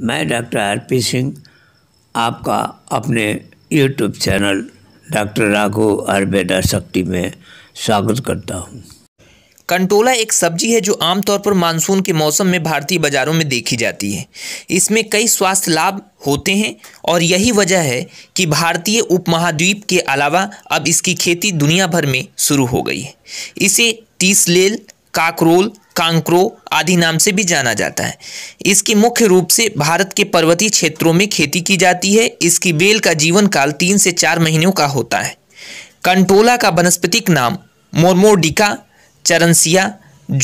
मैं doctor R P Singh आपका अपने YouTube channel doctor Ragho Ayurveda Shakti में स्वागत करता हूँ कंटोला एक सब्जी है जो आमतौर पर मानसून के मौसम में भारतीय बाजारों में देखी जाती है इसमें कई स्वास्थ्य लाभ होते हैं और यही वजह है कि भारतीय उपमहाद्वीप के अलावा अब इसकी खेती दुनिया भर में शुरू हो गई है इसे तीसलेल काकरोल कांक्रो आदि नाम से भी जाना जाता है इसकी मुख्य रूप से भारत के पर्वतीय क्षेत्रों में खेती की जाती है इसकी बेल का जीवन काल तीन से चार महीनों का होता है कंटोला का वनस्पतिक नाम मोरमोडिका चरनसिया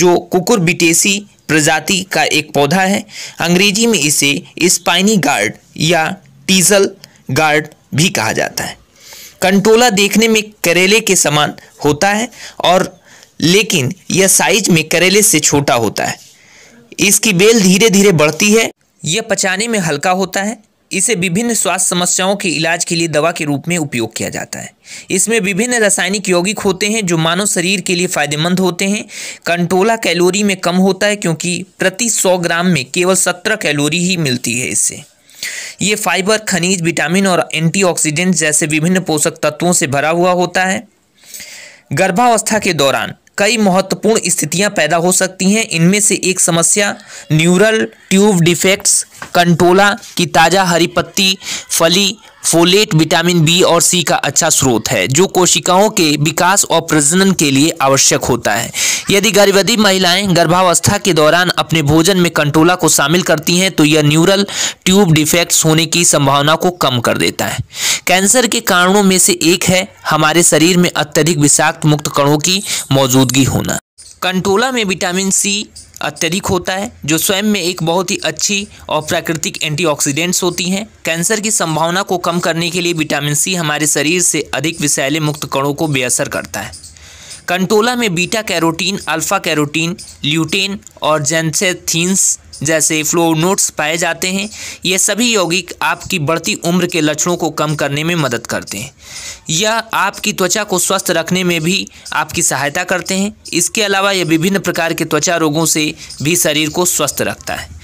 जो कुकुरबिटेसी प्रजाति का एक पौधा है अंग्रेजी में इसे स्पाइनी गार्ड या टीजल गार्ड भी कहा जाता है कंटोला देखने में करेले के समान होता है और लेकिन यह साइज में करेले से छोटा होता है इसकी बेल धीरे धीरे बढ़ती है यह पचाने में हल्का होता है इसे विभिन्न स्वास्थ्य समस्याओं के इलाज के लिए दवा के रूप में उपयोग किया जाता है इसमें विभिन्न रासायनिक यौगिक होते हैं जो मानव शरीर के लिए फायदेमंद होते हैं कंटोला कैलोरी में कम होता है क्योंकि प्रति 100 ग्राम में केवल 17 कैलोरी ही मिलती है इससे ये फाइबर खनिज विटामिन और एंटीऑक्सीडेंट जैसे विभिन्न पोषक तत्वों से भरा हुआ होता है गर्भावस्था के दौरान कई महत्वपूर्ण स्थितियां पैदा हो सकती हैं इनमें से एक समस्या न्यूरल ट्यूब डिफेक्ट्स कंटोला की ताज़ा हरी पत्ती फली फोलेट विटामिन बी और सी का अच्छा स्रोत है जो कोशिकाओं के विकास और प्रजनन के लिए आवश्यक होता है यदि गर्भवती महिलाएं गर्भावस्था के दौरान अपने भोजन में कंटोला को शामिल करती हैं तो यह न्यूरल ट्यूब डिफेक्ट्स होने की संभावना को कम कर देता है कैंसर के कारणों में से एक है हमारे शरीर में अत्यधिक विषाक्त मुक्त कणों की मौजूदगी होना कंटोला में विटामिन सी अत्यधिक होता है जो स्वयं में एक बहुत ही अच्छी और प्राकृतिक एंटीऑक्सीडेंट्स होती हैं कैंसर की संभावना को कम करने के लिए विटामिन सी हमारे शरीर से अधिक विषैले मुक्त कणों को बेअसर करता है कंटोला में beta carotene alpha carotene lutein और जेंसेथीन्स जैसे फ्लो नोट्स पाए जाते हैं ये सभी यौगिक आपकी बढ़ती उम्र के लक्षणों को कम करने में मदद करते हैं यह आपकी त्वचा को स्वस्थ रखने में भी आपकी सहायता करते हैं इसके अलावा यह विभिन्न प्रकार के त्वचा रोगों से भी शरीर को स्वस्थ रखता है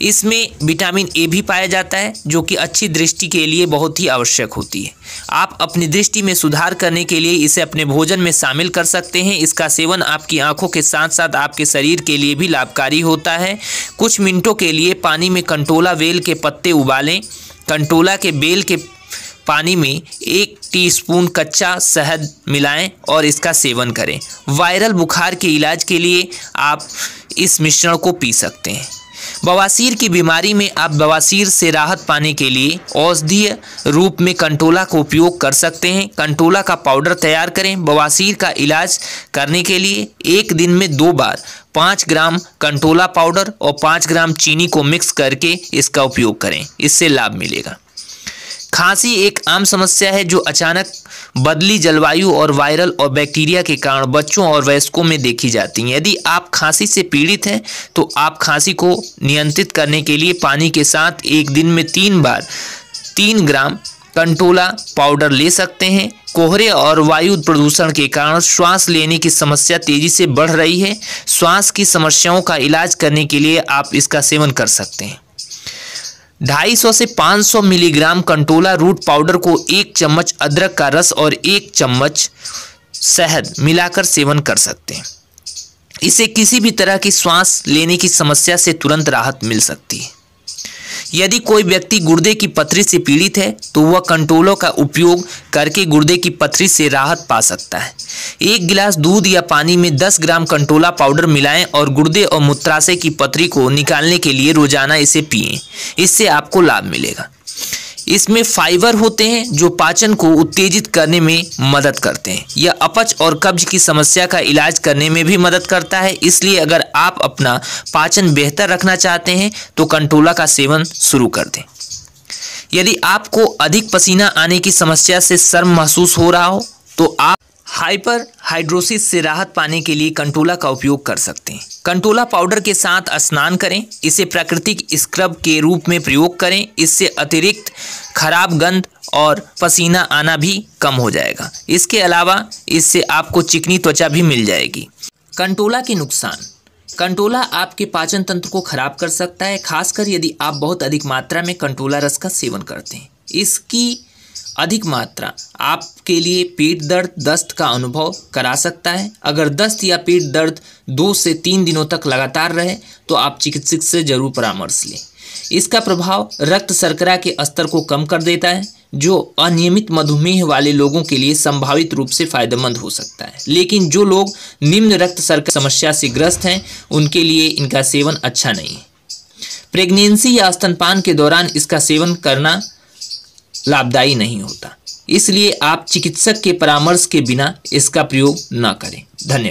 इसमें विटामिन ए भी पाया जाता है जो कि अच्छी दृष्टि के लिए बहुत ही आवश्यक होती है आप अपनी दृष्टि में सुधार करने के लिए इसे अपने भोजन में शामिल कर सकते हैं इसका सेवन आपकी आंखों के साथ साथ आपके शरीर के लिए भी लाभकारी होता है कुछ मिनटों के लिए पानी में कंटोला बेल के पत्ते उबालें कंटोला के बेल के पानी में एक टीस्पून कच्चा शहद मिलाएं और इसका सेवन करें वायरल बुखार के इलाज के लिए आप इस मिश्रण को पी सकते हैं बवासीर की बीमारी में आप बवासीर से राहत पाने के लिए औषधीय रूप में कंटोला का उपयोग कर सकते हैं कंटोला का पाउडर तैयार करें बवासीर का इलाज करने के लिए एक दिन में दो बार पाँच ग्राम कंटोला पाउडर और पाँच ग्राम चीनी को मिक्स करके इसका उपयोग करें इससे लाभ मिलेगा खांसी एक आम समस्या है जो अचानक बदली जलवायु और वायरल और बैक्टीरिया के कारण बच्चों और वयस्कों में देखी जाती है यदि आप खांसी से पीड़ित हैं तो आप खांसी को नियंत्रित करने के लिए पानी के साथ एक दिन में तीन बार तीन ग्राम कंटोला पाउडर ले सकते हैं कोहरे और वायु प्रदूषण के कारण श्वास लेने की समस्या तेजी से बढ़ रही है श्वास की समस्याओं का इलाज करने के लिए आप इसका सेवन कर सकते हैं ढाई सौ से पाँच सौ मिलीग्राम कंटोला रूट पाउडर को एक चम्मच अदरक का रस और एक चम्मच शहद मिलाकर सेवन कर सकते हैं इसे किसी भी तरह की सांस लेने की समस्या से तुरंत राहत मिल सकती है यदि कोई व्यक्ति गुर्दे की पथरी से पीड़ित है तो वह कंट्रोलों का उपयोग करके गुर्दे की पथरी से राहत पा सकता है एक गिलास दूध या पानी में 10 ग्राम कंटोला पाउडर मिलाएं और गुर्दे और मूत्राशय की पथरी को निकालने के लिए रोजाना इसे पिएं इससे आपको लाभ मिलेगा इसमें फाइबर होते हैं जो पाचन को उत्तेजित करने में मदद करते हैं यह अपच और कब्ज की समस्या का इलाज करने में भी मदद करता है इसलिए अगर आप अपना पाचन बेहतर रखना चाहते हैं तो कंटोला का सेवन शुरू कर दें यदि आपको अधिक पसीना आने की समस्या से शर्म महसूस हो रहा हो तो आप हाइपर हाइड्रोसिस से राहत पाने के लिए कंटोला का उपयोग कर सकते हैं कंटोला पाउडर के साथ स्नान करें इसे प्राकृतिक स्क्रब के रूप में प्रयोग करें इससे अतिरिक्त खराब गंध और पसीना आना भी कम हो जाएगा इसके अलावा इससे आपको चिकनी त्वचा भी मिल जाएगी कंटोला के नुकसान कंटोला आपके पाचन तंत्र को खराब कर सकता है खासकर यदि आप बहुत अधिक मात्रा में कंटोला रस का सेवन करते हैं इसकी अधिक मात्रा आपके लिए पेट दर्द दस्त का अनुभव करा सकता है अगर दस्त या पेट दर्द दो से तीन दिनों तक लगातार रहे तो आप चिकित्सक से जरूर परामर्श लें इसका प्रभाव रक्त शर्करा के स्तर को कम कर देता है जो अनियमित मधुमेह वाले लोगों के लिए संभावित रूप से फायदेमंद हो सकता है लेकिन जो लोग निम्न रक्त शर्करा समस्या से ग्रस्त हैं उनके लिए इनका सेवन अच्छा नहीं है प्रेग्नेंसी या स्तनपान के दौरान इसका सेवन करना लाभदायी नहीं होता इसलिए आप चिकित्सक के परामर्श के बिना इसका प्रयोग न करें धन्यवाद